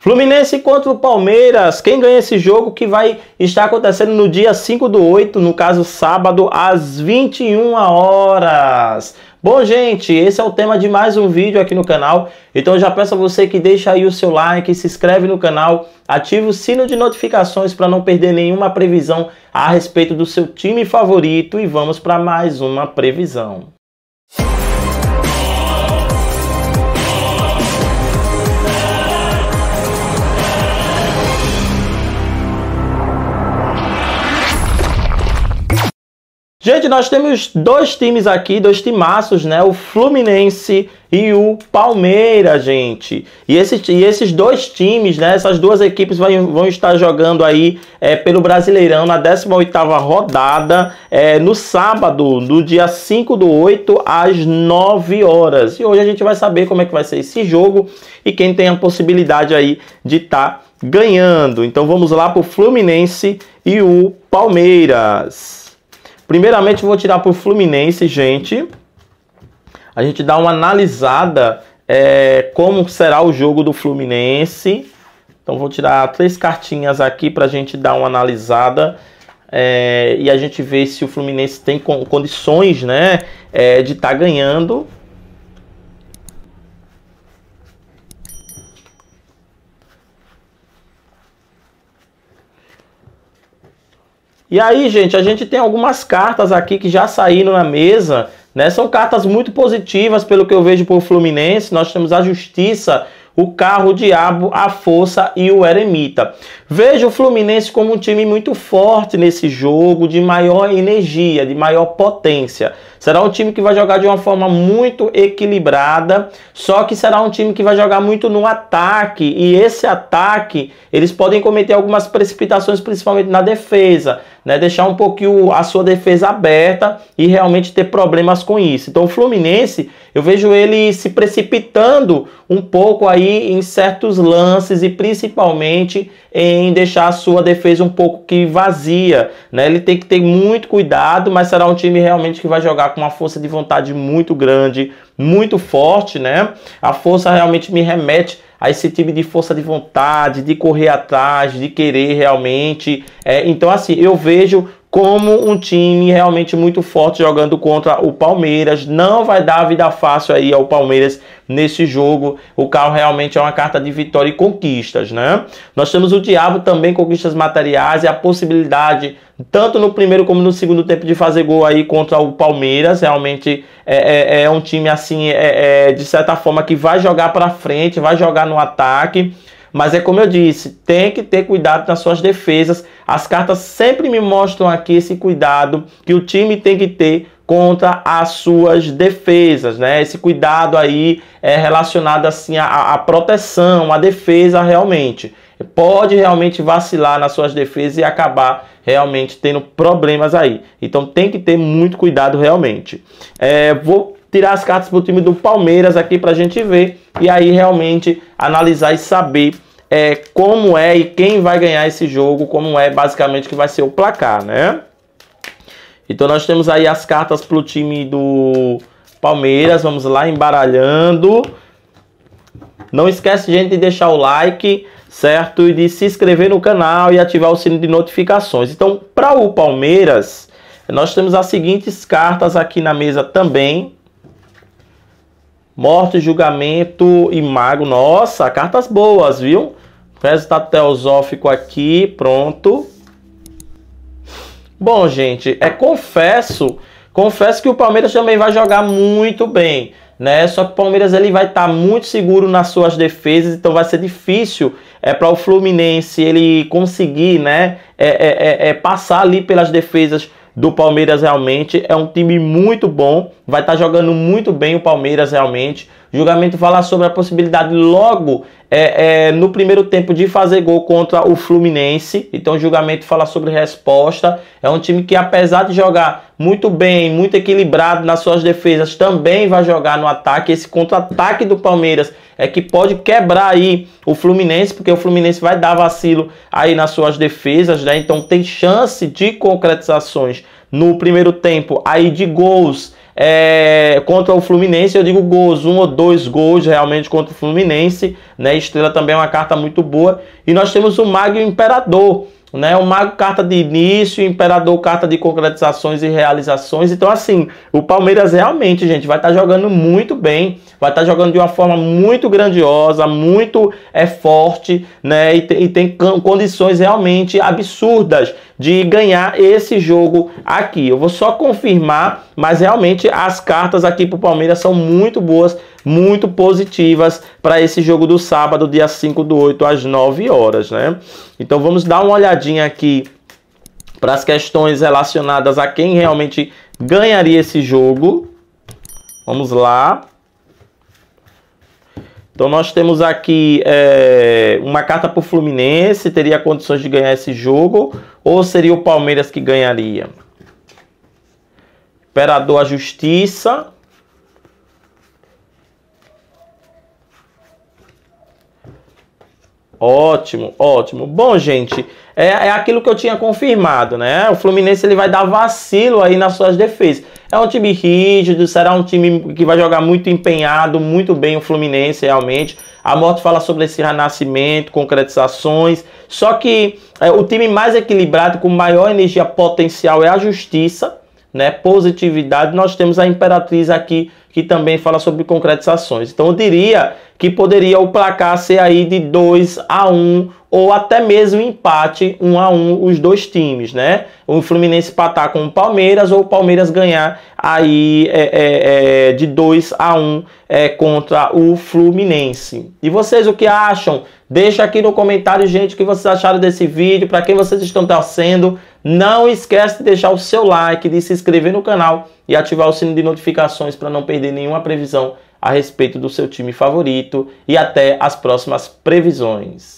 Fluminense contra o Palmeiras. Quem ganha esse jogo que vai estar acontecendo no dia 5 do 8, no caso sábado, às 21 horas. Bom, gente, esse é o tema de mais um vídeo aqui no canal. Então já peço a você que deixa aí o seu like, se inscreve no canal, ative o sino de notificações para não perder nenhuma previsão a respeito do seu time favorito e vamos para mais uma previsão. Gente, nós temos dois times aqui, dois timaços, né? O Fluminense e o Palmeiras, gente. E, esse, e esses dois times, né? Essas duas equipes vai, vão estar jogando aí é, pelo Brasileirão na 18ª rodada, é, no sábado, no dia 5 do 8 às 9 horas. E hoje a gente vai saber como é que vai ser esse jogo e quem tem a possibilidade aí de estar tá ganhando. Então vamos lá para o Fluminense e o Palmeiras. Primeiramente, vou tirar para o Fluminense, gente. A gente dá uma analisada é, como será o jogo do Fluminense. Então, vou tirar três cartinhas aqui para a gente dar uma analisada. É, e a gente ver se o Fluminense tem condições né, é, de estar tá ganhando E aí, gente, a gente tem algumas cartas aqui que já saíram na mesa, né? São cartas muito positivas, pelo que eu vejo para o Fluminense. Nós temos a Justiça, o Carro, o Diabo, a Força e o Eremita. Vejo o Fluminense como um time muito forte nesse jogo, de maior energia, de maior potência. Será um time que vai jogar de uma forma muito equilibrada, só que será um time que vai jogar muito no ataque, e esse ataque, eles podem cometer algumas precipitações, principalmente na defesa né? Deixar um pouquinho a sua defesa aberta e realmente ter problemas com isso. Então o Fluminense, eu vejo ele se precipitando um pouco aí em certos lances e principalmente em deixar a sua defesa um pouco que vazia, né? Ele tem que ter muito cuidado, mas será um time realmente que vai jogar com uma força de vontade muito grande muito forte, né? A força realmente me remete a esse tipo de força de vontade, de correr atrás, de querer realmente. É, então, assim, eu vejo como um time realmente muito forte jogando contra o Palmeiras. Não vai dar vida fácil aí ao Palmeiras nesse jogo. O carro realmente é uma carta de vitória e conquistas, né? Nós temos o Diabo também conquistas materiais e a possibilidade tanto no primeiro como no segundo tempo de fazer gol aí contra o Palmeiras. Realmente é, é, é um time assim, é, é, de certa forma que vai jogar para frente, vai jogar no ataque. Mas é como eu disse, tem que ter cuidado nas suas defesas. As cartas sempre me mostram aqui esse cuidado que o time tem que ter contra as suas defesas, né? Esse cuidado aí é relacionado assim à, à proteção, à defesa realmente. Pode realmente vacilar nas suas defesas e acabar realmente tendo problemas aí. Então tem que ter muito cuidado realmente. É, vou tirar as cartas para o time do Palmeiras aqui para a gente ver e aí realmente analisar e saber é, como é e quem vai ganhar esse jogo, como é basicamente que vai ser o placar, né? Então nós temos aí as cartas para o time do Palmeiras, vamos lá embaralhando. Não esquece, gente, de deixar o like, certo? E de se inscrever no canal e ativar o sino de notificações. Então, para o Palmeiras, nós temos as seguintes cartas aqui na mesa também, Morte, julgamento e mago. Nossa, cartas boas, viu? Resultado teosófico aqui, pronto. Bom, gente, é confesso, confesso que o Palmeiras também vai jogar muito bem, né? Só que o Palmeiras ele vai estar tá muito seguro nas suas defesas, então vai ser difícil é para o Fluminense ele conseguir, né? É, é, é, é passar ali pelas defesas do Palmeiras realmente. É um time muito bom, vai estar tá jogando muito bem o Palmeiras realmente. O julgamento fala sobre a possibilidade logo é, é, no primeiro tempo de fazer gol contra o Fluminense. Então o julgamento fala sobre resposta. É um time que apesar de jogar muito bem, muito equilibrado nas suas defesas, também vai jogar no ataque. Esse contra-ataque do Palmeiras é que pode quebrar aí o Fluminense, porque o Fluminense vai dar vacilo aí nas suas defesas, né? Então tem chance de concretizações no primeiro tempo aí de gols. É, contra o Fluminense, eu digo gols, um ou dois gols realmente contra o Fluminense, né? Estrela também é uma carta muito boa. E nós temos o Magno Imperador, né? O Mago carta de início, o Imperador carta de concretizações e realizações. Então, assim, o Palmeiras realmente, gente, vai estar tá jogando muito bem, vai estar tá jogando de uma forma muito grandiosa, muito é forte, né? E, te, e tem condições realmente absurdas de ganhar esse jogo aqui. Eu vou só confirmar, mas realmente as cartas aqui para o Palmeiras são muito boas muito positivas para esse jogo do sábado, dia 5 do 8 às 9 horas, né? Então vamos dar uma olhadinha aqui para as questões relacionadas a quem realmente ganharia esse jogo. Vamos lá. Então nós temos aqui é, uma carta para o Fluminense, teria condições de ganhar esse jogo, ou seria o Palmeiras que ganharia? Imperador à Justiça, Ótimo, ótimo. Bom, gente, é, é aquilo que eu tinha confirmado, né? O Fluminense ele vai dar vacilo aí nas suas defesas. É um time rígido, será um time que vai jogar muito empenhado, muito bem o Fluminense realmente. A Morte fala sobre esse renascimento, concretizações. Só que é, o time mais equilibrado, com maior energia potencial, é a Justiça né, positividade, nós temos a imperatriz aqui que também fala sobre concretizações. Então eu diria que poderia o placar ser aí de 2 a 1 um, ou até mesmo empate 1 um a 1 um, os dois times, né? O Fluminense empatar com o Palmeiras ou o Palmeiras ganhar aí é, é, é, de 2 a 1 é, contra o Fluminense. E vocês o que acham Deixa aqui no comentário, gente, o que vocês acharam desse vídeo, para quem vocês estão torcendo. Não esquece de deixar o seu like, de se inscrever no canal e ativar o sino de notificações para não perder nenhuma previsão a respeito do seu time favorito. E até as próximas previsões.